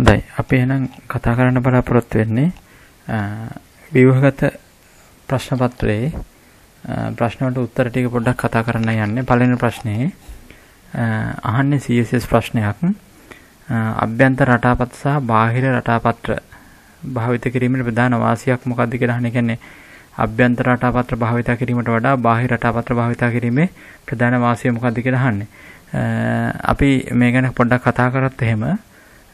හොඳයි අපි එහෙනම් කතා කරන්න බලාපොරොත්තු වෙන්නේ ව්‍යුහගත ප්‍රශ්න පත්‍රයේ ප්‍රශ්න වලට උත්තර ටික පොඩ්ඩක් කතා කරන්න යන්නේ පළවෙනි ප්‍රශ්නේ අහන්නේ CSS ප්‍රශ්නයක් අභ්‍යන්තර රටාපත් සහ බාහිර රටාපත්‍ර භාවිත කිරීමේ ප්‍රධාන වාසියක් මොකක්ද කියලා අහන කියන්නේ අභ්‍යන්තර රටාපත්‍ර භාවිත කිරීමට වඩා බාහිර රටාපත්‍ර භාවිත කිරීමේ ප්‍රධාන වාසිය මොකක්ද කියලා අහන්නේ අපි මේ ගැන පොඩ්ඩක් කතා කරත් එහෙම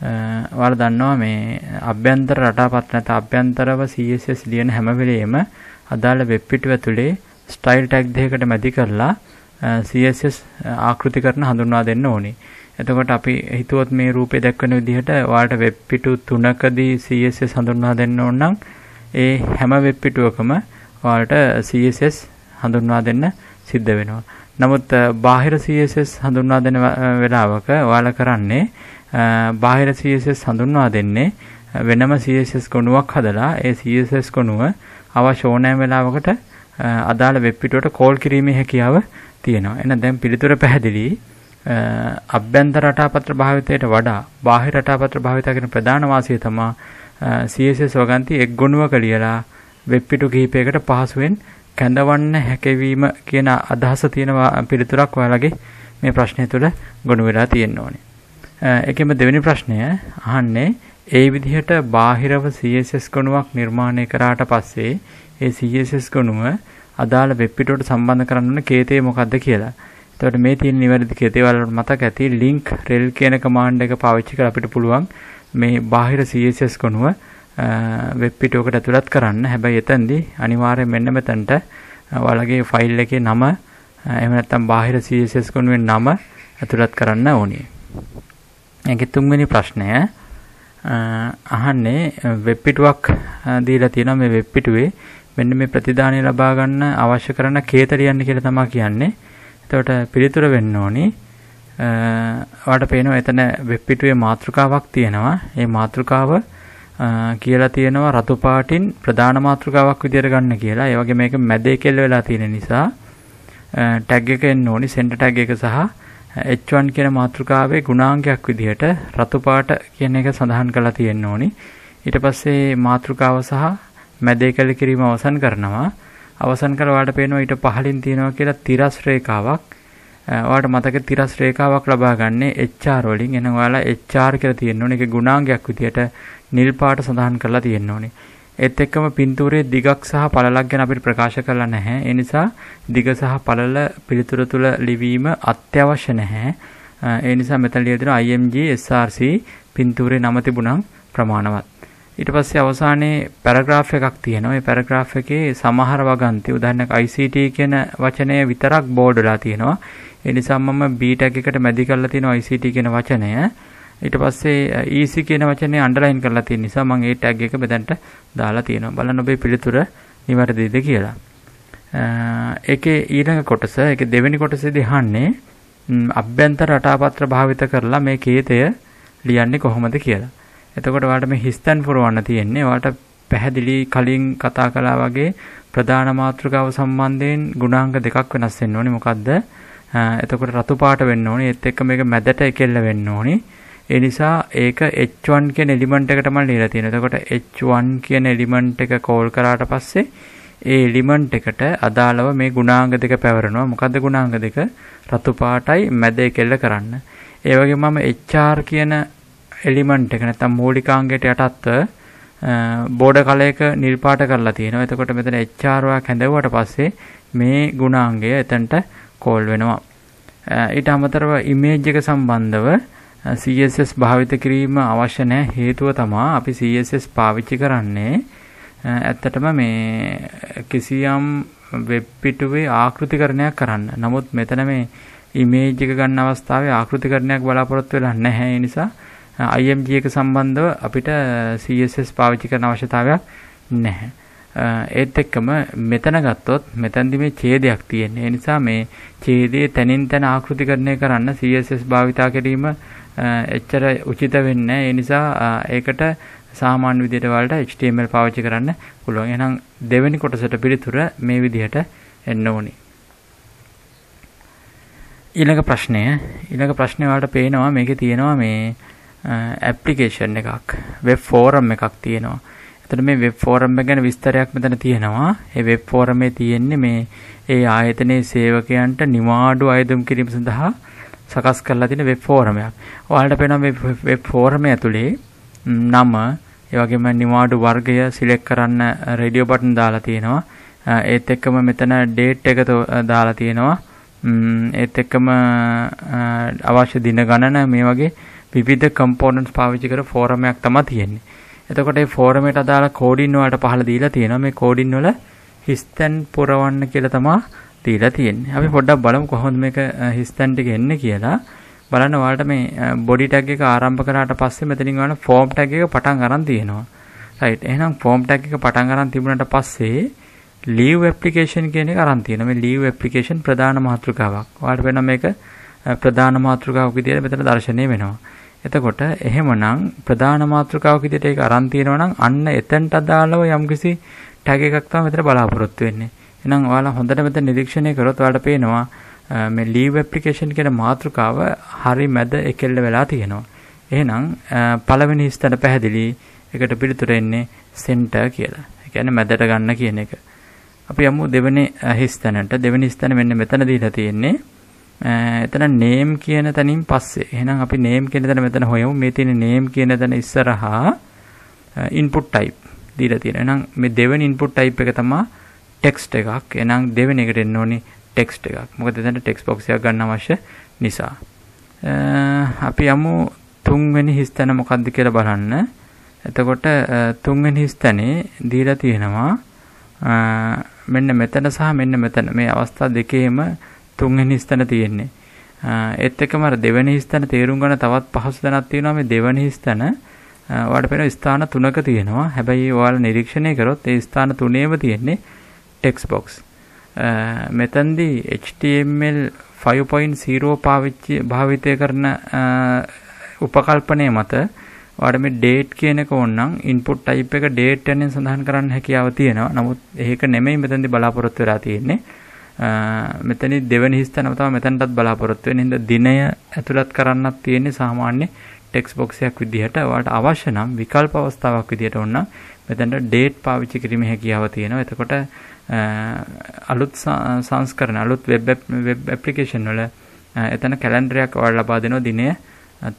ඔයාලා දන්නවා මේ අභ්‍යන්තර රටාපත් නැත අභ්‍යන්තරව CSS ලියන හැම වෙලේම අදාළ වෙබ් පිටුව ඇතුලේ ස්ටයිල් ටැග් දෙකකට මැදි කරලා CSS ආකෘති කරන හඳුන්වා දෙන්න ඕනේ. එතකොට අපි හිතුවොත් මේ රූපේ දක්වන විදිහට ඔයාලට වෙබ් පිටු තුනකදී CSS හඳුන්වා දෙන්න ඕන නම් ඒ හැම වෙබ් පිටුවකම ඔයාලට CSS හඳුන්වා දෙන්න සිද්ධ වෙනවා. නමුත් බාහිර CSS හඳුන්වා දෙන වෙලාවක ඔයාලා කරන්නේ බාහිර CSS හඳුන්වා දෙන්නේ වෙනම CSS ගොනුවක් හදලා ඒ CSS ගොනුව අවශ්‍ය ඕනෑම වෙලාවකට අදාළ වෙබ් පිටුවට කෝල් කිරීමේ හැකියාව තියෙනවා. එහෙනම් දැන් පිළිතුර පැහැදිලි. අභ්‍යන්තර රටාපත්‍ර භාවිතයට වඩා බාහිර රටාපත්‍ර භාවිතය කරන ප්‍රධාන වාසිය තමයි CSS වගන්ති එක් ගුණුවක ලියලා වෙබ් පිටු කිහිපයකට පහසුවෙන් කැඳවන්න හැකවීම කියන අදහස තියෙන පිළිතුරක් ඔයාලගේ මේ ප්‍රශ්නය තුළ ගොනු වෙලා තියෙන්න ඕනේ. එකෙම දෙවෙනි ප්‍රශ්නය අහන්නේ ඒ විදිහට බාහිරව CSS ගණුවක් නිර්මාණය කරාට පස්සේ ඒ CSS ගණුව අදාළ වෙබ් පිටුවට සම්බන්ධ කරන්න ඕන කේතේ මොකද්ද කියලා. එතකොට මේ තියෙන නිවැරදි කේතේ වලට මතක ඇති link rel කියන කමාන්ඩ් එක පාවිච්චි කරලා අපිට පුළුවන් මේ බාහිර CSS ගණුව වෙබ් පිටුවකට ඇතුළත් කරන්න. හැබැයි එතෙන්දී අනිවාර්යයෙන් මෙන්න මෙතනට ඔයාලගේ ෆයිල් එකේ නම එහෙම නැත්නම් බාහිර CSS ගණුවේ නම ඇතුළත් කරන්න ඕනේ. ඒකේ තුන්වෙනි ප්‍රශ්නය අහන්නේ වෙබ් පිටුවක් දීලා තියෙනවා මේ වෙබ් පිටුවේ මෙන්න මේ ප්‍රතිදානය ලබා ගන්න අවශ්‍ය කරන කේත ලියන්න කියලා තමයි කියන්නේ. එතකොට පිළිතුර වෙන්න ඕනි. ඔයාලට පේනවා එතන වෙබ් පිටුවේ මාතෘකාවක් තියෙනවා. ඒ මාතෘකාව කියලා තියෙනවා රතු පාටින් ප්‍රධාන මාතෘකාවක් විදියට ගන්න කියලා. ඒ වගේ මේක මැදේ කෙල්ල වෙලා තියෙන නිසා ටැග් එක එන්න ඕනි සෙන්ටර් ටැග් එක සහ H1 කියන මාතෘකාවේ ගුණාංගයක් විදිහට රතු පාට කියන එක සඳහන් කරලා තියෙන්න ඕනි. ඊට පස්සේ මාතෘකාව සහ මැදේ කැල කිරීම අවසන් කරනවා. අවසන් කරලා ඔයාලට පේනවා ඊට පහළින් තියෙනවා කියලා තිරස් රේඛාවක්. ඔයාලට මතක තිරස් රේඛාවක් ලබා ගන්නේ HR වලින්. එහෙනම් ඔයාලා HR කියලා තියෙන්න ඕනේ. ඒක ගුණාංගයක් විදිහට නිල් පාට සඳහන් කරලා තියෙන්න ඕනේ. ඒත් එක්කම පින්තූරයේ දිගක් සහ පළලක් ගැන අපිට ප්‍රකාශ කරලා නැහැ. ඒ නිසා දිග සහ පළල පිළිතුර තුල ලිවීම අත්‍යවශ්‍ය නැහැ. ඒ නිසා මෙතන ලියලා දෙනවා IMG SRC පින්තූරේ නම තිබුණා ප්‍රමාණවත්. ඊට පස්සේ අවසානයේ පැරග්‍රාෆ් එකක් තියෙනවා. මේ පැරග්‍රාෆ් එකේ සමහර වගන්ති උදාහරණයක් ICT කියන වචනය විතරක් බෝඩ් වෙලා තියෙනවා. ඒ නිසා මම B tag එකට මැදි කරලා තියෙනවා ICT කියන වචනය. ඊට පස්සේ EC කියන වචනේ අන්ඩර්ලයින් කරලා තියෙන නිසා මම ඒ ටැග් එක මෙතනට දාලා තියෙනවා. බලන්න ඔබේ පිළිතුර නිවැරදිද කියලා. ඒකේ ඊළඟ කොටස, ඒකේ දෙවෙනි කොටසේදී අහන්නේ අභ්‍යන්තර රටාපත්‍ර භාවිත කරලා මේ කේතය ලියන්නේ කොහොමද කියලා. එතකොට ඔයාලට මේ හිස්තන් පුරවන්න තියෙන්නේ. ඔයාලට පැහැදිලි කලින් කතා කළා වගේ ප්‍රධාන මාතෘකාව සම්බන්ධයෙන් ගුණාංග දෙකක් වෙනස් වෙන්න ඕනේ. මොකද්ද? එතකොට රතු පාට වෙන්න ඕනේ. ඒත් එක්ක මේක මැදට එකෙල්ල වෙන්න ඕනේ. ඒ නිසා ඒක H1 කියන එලිමන්ට් එකට මම ලියලා තියෙනවා. එතකොට H1 කියන එලිමන්ට් එක කෝල් කරාට පස්සේ ඒ එලිමන්ට් එකට අදාළව මේ ගුණාංග දෙක පැවරෙනවා. මොකද්ද ගුණාංග දෙක? රතු පාටයි මැද කෙල්ල කරන්න. ඒ වගේ මම HR කියන එලිමන්ට් එක නැත්තම් මූලිකාංගයට යටත්ව බෝඩ කලයක නිල් පාට කරලා තියෙනවා. එතකොට මෙතන HR වා කැඳවුවට පස්සේ මේ ගුණාංගය එතනට කෝල් වෙනවා. ඊට අමතරව ඉමේජ් එක සම්බන්ධව CSS භාවිත කිරීම අවශ්‍ය නැහැ හේතුව තමා අපි CSS පාවිච්චි කරන්නේ ඇත්තටම මේ කිසියම් වෙබ් පිටුවේ ආකෘතිකරණයක් කරන්න. නමුත් මෙතන මේ ඉමේජ් එක ගන්න අවස්ථාවේ ආකෘතිකරණයක් බලාපොරොත්තු වෙලා නැහැ. ඒ නිසා IMG එක සම්බන්ධව අපිට CSS පාවිච්චි කරන අවශ්‍යතාවයක් නැහැ. ඒත් එක්කම මෙතන ගත්තොත් මෙතනදි මේ ඡේදයක් තියෙන්නේ. ඒ නිසා මේ ඡේදයේ තනින් තන ආකෘතිකරණය කරන්න CSS භාවිතා කිරීම එච්චර උචිත වෙන්නේ ඒ නිසා ඒකට සාමාන්‍ය විදිහට වලට HTML පාවිච්චි කරන්න පුළුවන්. එහෙනම් දෙවෙනි කොටසට පිළිතුර මේ විදිහට එන්න ඕනි. ඊළඟ ප්‍රශ්නය ඊළඟ ප්‍රශ්නේ වලට පේනවා මේකේ තියෙනවා මේ ඇප්ලිකේෂන් එකක් වෙබ් ෆෝරම් එකක් තියෙනවා. එතන මේ වෙබ් ෆෝරම් එක ගැන විස්තරයක් මෙතන තියෙනවා. ඒ වෙබ් ෆෝරමේ තියෙන්නේ මේ ඒ ආයතනයේ සේවකයන්ට නිවාඩු අයදුම් කිරීම සඳහා සකස් කරලා තියෙන වෙබ් ෆෝරම් එකක්. ඔයාලට පේනවා මේ වෙබ් ෆෝරම් ඇතුලේ නම, ඒ වගේම නිවාඩු වර්ගය සිලෙක්ට් කරන්න රේඩියෝ බටන් දාලා තියෙනවා. ඒත් එක්කම මෙතන ඩේට් එක දාලා තියෙනවා. ඒත් එක්කම අවශ්‍ය දින ගණන මේ වගේ විවිධ කම්පෝනන්ට්ස් පාවිච්චි කර ෆෝරම් එකක් තමයි තියෙන්නේ. එතකොට මේ ෆෝරම් එකට අදාළ කෝඩින් වලට පහලා දීලා තියෙනවා. මේ කෝඩින් වල හිස්තැන් පුරවන්න කියලා තමයි දීලා තියෙන්නේ. අපි පොඩ්ඩක් බලමු කොහොමද මේක හිස්තැන් ටික එන්නේ කියලා. බලන්න ඔයාලට මේ බොඩි ටැග් එක ආරම්භ කරාට පස්සේ මෙතනින් ඔයාලා ෆෝම් ටැග් එක පටන් ගන්න තියෙනවා. රයිට්. එහෙනම් ෆෝම් ටැග් එක පටන් ගන්න තිබුණාට පස්සේ leave application කියන එක අරන් තියෙනවා. මේ leave application ප්‍රධාන මාතෘකාවක්. ඔයාලට වෙන මේක ප්‍රධාන මාතෘකාවක් විදිහට මෙතන දර්ශනය වෙනවා. එතකොට එහෙමනම් ප්‍රධාන මාතෘකාවක් විදිහට ඒක අරන් තියෙනවා නම් අන්න එතෙන්ට අදාළව යම්කිසි ටැග් එකක් තමයි මෙතන බලාපොරොත්තු වෙන්නේ. එහෙනම් ඔයාලා හොඳට මෙතන නිරීක්ෂණය කරොත් ඔයාලට පේනවා මේ leave application කියන මාතෘකාව හරි මැද එකෙල්ල වෙලා තියෙනවා. එහෙනම් පළවෙනි ස්තර පැහැදිලි එකට පිළිතුර එන්නේ center කියලා. ඒ කියන්නේ මැදට ගන්න කියන එක. අපි යමු දෙවෙනි හිස්තැනට. දෙවෙනි හිස්තැන මෙන්න මෙතන දීලා තියෙන්නේ. එතන name කියන තැනින් පස්සේ. එහෙනම් අපි name කියන තැන මෙතන හොයමු. මේ තියෙන name කියන තැන ඉස්සරහා input type දීලා තියෙනවා. එහෙනම් මේ දෙවෙනි input type එක තමයි ටෙක්ස්ට් එකක් එනම් දෙවෙනි එකට එන්න ඕනේ ටෙක්ස්ට් එකක් මොකද දැන් ටෙක්ස්ට් බොක්ස් එකක් ගන්න අවශ්‍ය නිසා අපි යමු තුන්වෙනි හිස්තැන මොකක්ද කියලා බලන්න එතකොට තුන්වෙනි හිස්තැනේ දීලා තියෙනවා මෙන්න මෙතන සහ මෙන්න මෙතන මේ අවස්ථා දෙකේම තුන්වෙනි හිස්තැන තියෙන්නේ ඒත් එක්කම අර දෙවෙනි හිස්තැන තේරුම් ගන්න තවත් පහසු තැනක් තියෙනවා මේ දෙවෙනි හිස්තැන ඔයාලට පේන ස්ථාන තුනක තියෙනවා හැබැයි ඔයාලා නිරීක්ෂණය කරොත් ඒ ස්ථාන තුනේම තියෙන්නේ ටෙක්ස් බොක්ස් මෙතැන්දී HTML 5.0 පාවිච්චි භාවිතය කරන uh, උපකල්පනය මත වඩ මේ ඩේට් කියනක ඔන්නම් ඉන්පුට් ටයිප් එක ඩේට් යනෙන් සඳහන් කරන්න හැකියාව තියෙනවා නමුත් ඒක නෙමෙයි මෙතැන්දි බලාපොරොත්තු වෙලා තියෙන්නේ uh, මෙතනි දෙවනි හිස්තනම තමයි මෙතනටත් බලාපොරොත්තු වෙන හින්දා දිනය ඇතුළත් කරන්නත් තියෙන්නේ සාමාන්‍ය ටෙක්ස් බොක්ස් එකක් විදිහට ඔයාලට අවශ්‍ය නම් විකල්ප අවස්ථාවක් විදිහට ඕන මෙතනට ඩේට් පාවිච්චි කිරීමේ හැකියාව තියෙනවා. එතකොට අලුත් සංස්කරණ අලුත් වෙබ් වෙබ් ඇප්ලිකේෂන් වල එතන කැලෙන්ඩරයක් ඔයාලට ලබා දෙනවා දිනය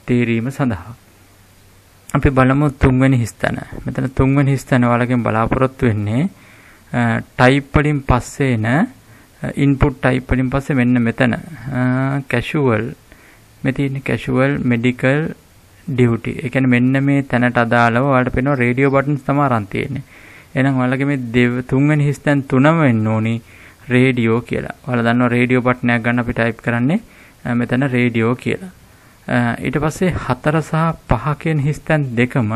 තීරීම සඳහා. අපි බලමු තුන්වෙනි හිස්තන. මෙතන තුන්වෙනි හිස්තන ඔයාලගෙන් බලාපොරොත්තු වෙන්නේ ටයිප් වලින් පස්සේ එන ඉන්පුට් ටයිප් වලින් පස්සේ මෙන්න මෙතන casual මෙතන casual medical ඩියුටි. ඒ කියන්නේ මෙන්න මේ තැනට අදාළව ඔයාලට පේනවා රේඩියෝ බටන්ස් තමයි අරන් තියෙන්නේ. එහෙනම් ඔයාලගේ මේ දෙව තුන්වෙනි හිස්තැන් තුනම වෙන්න ඕනි රේඩියෝ කියලා. ඔයාලා දන්නවා රේඩියෝ බටන් එකක් ගන්න අපි ටයිප් කරන්නේ මෙතන රේඩියෝ කියලා. ඊට පස්සේ 4 සහ 5 කියන හිස්තැන් දෙකම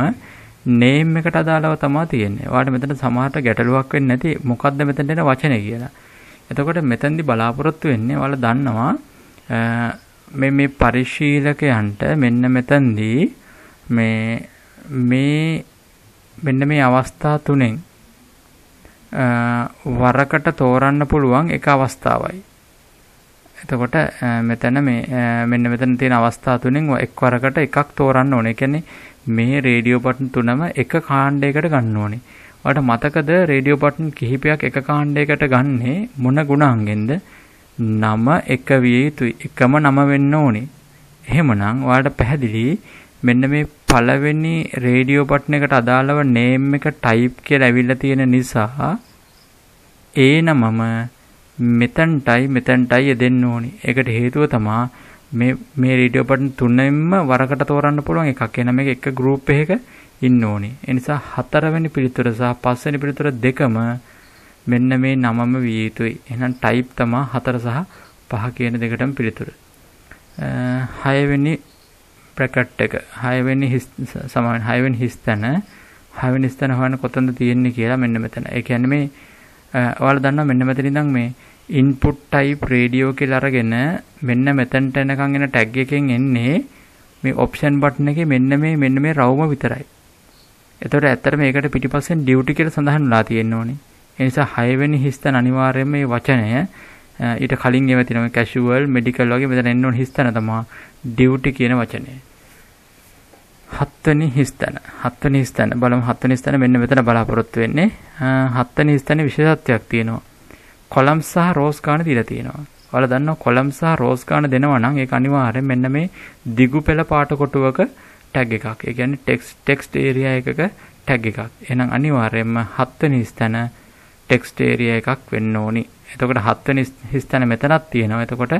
නේම් එකට අදාළව තමයි තියෙන්නේ. ඔයාලට මෙතන සමහරට ගැටලුවක් වෙන්නේ නැති මොකද්ද මෙතන එන වචනේ කියලා. එතකොට මෙතෙන්දි බලාපොරොත්තු වෙන්නේ ඔයාලා දන්නවා මේ මේ පරිශීලකයන්ට මෙන්න මෙතනදී මේ මේ මෙන්න මේ අවස්ථා තුනෙන් වරකට තෝරන්න පුළුවන් එක අවස්ථාවයි. එතකොට මෙතන මේ මෙන්න මෙතන තියෙන අවස්ථා තුනෙන් එක් වරකට එකක් තෝරන්න ඕනේ. කියන්නේ මේ රේඩියෝ බටන් තුනම එක කාණ්ඩයකට ගන්න ඕනේ. ඔයාලට මතකද රේඩියෝ බටන් කිහිපයක් එක කාණ්ඩයකට ගන්නේ මොන ගුණාංගෙන්ද? නම එක විය යුතුයි. එකම නම වෙන්න ඕනේ. එහෙමනම් ඔයාලට පැහැදිලි මෙන්න මේ පළවෙනි රේඩියෝ බටන් එකට අදාළව නේම් එක ටයිප් කියලා ඇවිල්ලා තියෙන නිසා ඒ නමම මෙතනටයි මෙතනටයි යදෙන්න ඕනේ. ඒකට හේතුව තමයි මේ මේ රේඩියෝ බටන් තුනෙන්ම වරකට තෝරන්න පුළුවන් එකක්. එනම එක එක ගෲප් එකක ඉන්න ඕනේ. ඒ නිසා හතරවෙනි පිළිතුර සහ පස්වෙනි පිළිතුර දෙකම මෙන්න මේ නමම විය යුතුයි. එහෙනම් ටයිප් තමයි 4 සහ 5 කියන දෙකටම පිළිතුර. 6 වෙනි ප්‍රකට් එක 6 වෙනි සමාන 6 වෙනි හිස්තන 6 වෙනි හිස්තන හොයන්න කොතනද තියෙන්නේ කියලා මෙන්න මෙතන. ඒ කියන්නේ මේ ඔයාලා දන්නවා මෙන්න මෙතන ඉඳන් මේ input type radio කියලා අරගෙන මෙන්න මෙතනට එනකන් එන tag එකෙන් එන්නේ මේ option button එකේ මෙන්න මේ මෙන්න මේ රවුම විතරයි. එතකොට ඇත්තට මේකට පිටිපස්සෙන් duty කියලා සඳහන් වෙලා තියෙන්න ඕනේ. ඒ නිසා හයවෙනි හිස්තන අනිවාර්යයෙන්ම මේ වචනය ඊට කලින් ඒවා තියෙනවා කැෂුවල් මෙඩිකල් වගේ මෙතන එන්න ඕන හිස්තන තමයි ඩියුටි කියන වචනේ. හත්වනි හිස්තන. හත්වනි හිස්තන බලමු හත්වනි හිස්තන මෙන්න මෙතන බලාපොරොත්තු වෙන්නේ. හත්වනි හිස්තනේ විශේෂත්වයක් තියෙනවා. කොලම් සහ රෝස් ගාන දීලා තියෙනවා. ඔයාලා දන්නවා කොලම් සහ රෝස් ගාන දෙනවා නම් ඒක අනිවාර්යෙන් මෙන්න මේ දිගු පෙළ පාට කොටුවක ටැග් එකක්. ඒ කියන්නේ ටෙක්ස්ට් ටෙක්ස්ට් ඒරියා එකක ටැග් එකක්. එහෙනම් අනිවාර්යයෙන්ම හත්වනි ස්තන ටෙක්ස්ට් ඒරියා එකක් වෙන්න ඕනි. එතකොට හත්වෙනි හිස්තැන මෙතනක් තියෙනවා. එතකොට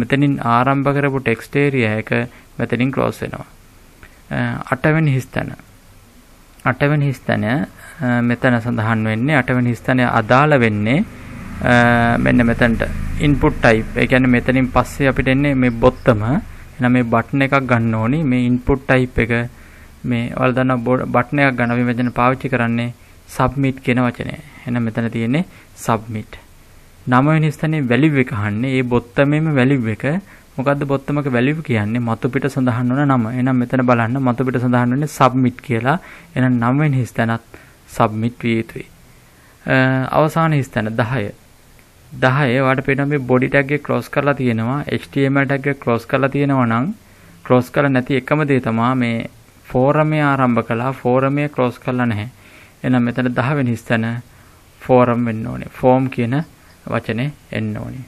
මෙතනින් ආරම්භ කරපු ටෙක්ස්ට් ඒරියා එක මෙතනින් ක්ලෝස් වෙනවා. අටවෙනි හිස්තැන. අටවෙනි හිස්තැන මෙතන සඳහන් වෙන්නේ අටවෙනි හිස්තැන අදාළ වෙන්නේ මෙන්න මෙතනට input type. ඒ කියන්නේ මෙතනින් පස්සේ අපිට එන්නේ මේ බොත්තම. එහෙනම් මේ බටන් එකක් ගන්න ඕනි. මේ input type එක මේ ඔයාලා දන්නා බටන් එකක් ගන්න අපි මෙතන පාවිච්චි කරන්නේ සබ්මිට් කියන වචනය. එහෙනම් මෙතන තියෙන්නේ සබ්මිට්. 9 වෙනි ස්ථානයේ වැලිව් එක අහන්නේ. ඒ බොත්තමේම වැලිව් එක මොකද්ද බොත්තමක වැලිව් කියන්නේ? මතු පිට සඳහන් වන නම. එහෙනම් මෙතන බලන්න මතු පිට සඳහන් වෙන්නේ සබ්මිට් කියලා. එහෙනම් 9 වෙනි ස්ථානත් සබ්මිට් විය යුතුයි. අවසාන ස්ථාන 10. 10 වාට පේනවා මේ බොඩි ටැග් එක ක්‍රොස් කරලා තියෙනවා. HTML ටැග් එක ක්‍රොස් කරලා තියෙනවා නම් ක්‍රොස් කරලා නැති එකම දේ තමයි මේ ෆෝරමය ආරම්භ කළා ෆෝරමය ක්‍රොස් කරලා නැහැ. එහෙනම් මෙතන 10 වෙනි හිස්තැන ෆෝරම් වෙන්න ඕනේ. ෆෝම් කියන වචනේ එන්න ඕනේ.